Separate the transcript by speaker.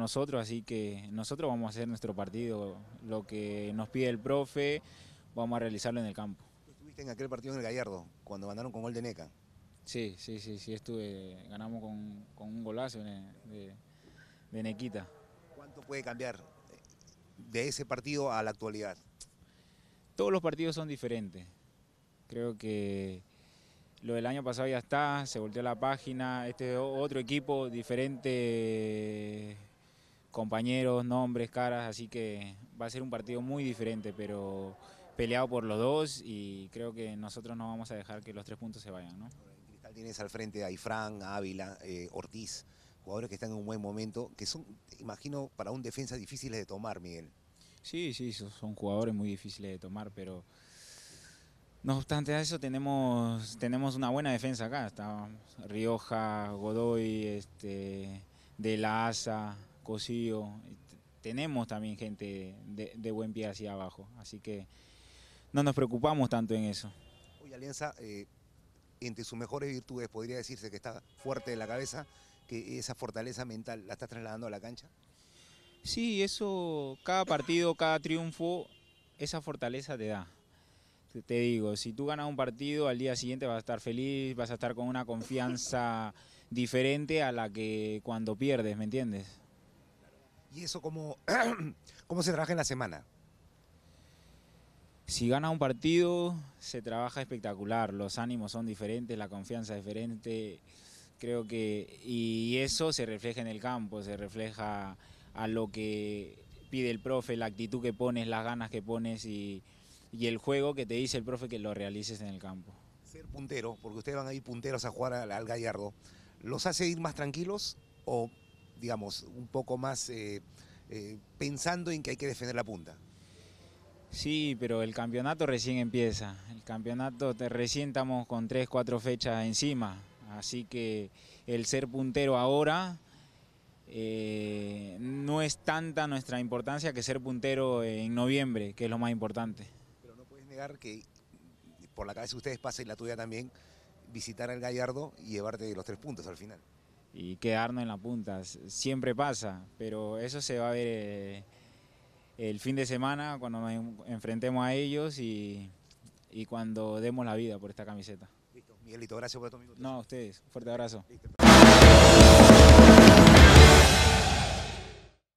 Speaker 1: nosotros, así que nosotros vamos a hacer nuestro partido, lo que nos pide el profe, vamos a realizarlo en el campo. estuviste en aquel partido en el Gallardo, cuando mandaron con gol de Neca? Sí, sí, sí, sí estuve, ganamos con, un golazo de, de Nequita. ¿Cuánto puede cambiar eh, de ese partido a la actualidad? Todos los partidos son diferentes. Creo que lo del año pasado ya está, se volteó la página, este otro equipo diferente compañeros, nombres, caras, así que va a ser un partido muy diferente, pero peleado por los dos y creo que nosotros no vamos a dejar que los tres puntos se vayan. ¿no? Cristal tienes al
Speaker 2: frente a Ifrán, Ávila, eh, Ortiz, jugadores que están en un buen momento, que son, imagino,
Speaker 1: para un defensa difíciles de tomar, Miguel. Sí, sí, son jugadores muy difíciles de tomar, pero no obstante a eso tenemos, tenemos una buena defensa acá. Está Rioja, Godoy, este, De La Asa, tenemos también gente de, buen pie hacia abajo, así que no nos preocupamos tanto en eso.
Speaker 2: Hoy Alianza, eh, entre sus mejores virtudes, podría decirse que está fuerte de la cabeza, que esa fortaleza mental la está trasladando a la cancha.
Speaker 1: Sí, eso, cada partido, cada triunfo, esa fortaleza te da. Te digo, si tú ganas un partido, al día siguiente vas a estar feliz, vas a estar con una confianza diferente a la que cuando pierdes, ¿me entiendes? ¿Y eso cómo, cómo se trabaja en la semana? Si gana un partido, se trabaja espectacular. Los ánimos son diferentes, la confianza es diferente. Creo que. Y eso se refleja en el campo, se refleja a lo que pide el profe, la actitud que pones, las ganas que pones y, el juego que te dice el profe que lo realices en el campo.
Speaker 2: Ser puntero, porque ustedes van a ir punteros a jugar al Gallardo, ¿los hace ir más tranquilos o digamos, un poco más eh,
Speaker 1: eh, pensando en que hay que defender la punta. Sí, pero el campeonato recién empieza. El campeonato te, recién estamos con 3, 4 fechas encima. Así que el ser puntero ahora eh, no es tanta nuestra importancia que ser puntero en noviembre, que es lo más importante.
Speaker 2: Pero no puedes negar que por la cabeza de ustedes pasa y la tuya también, visitar al Gallardo y
Speaker 1: llevarte los tres puntos al final y quedarnos en la punta. Siempre pasa, pero eso se va a ver eh, el fin de semana cuando nos enfrentemos a ellos y, cuando demos la vida por esta camiseta. Listo, Miguelito, gracias por tu amigo. No, ustedes. Fuerte abrazo.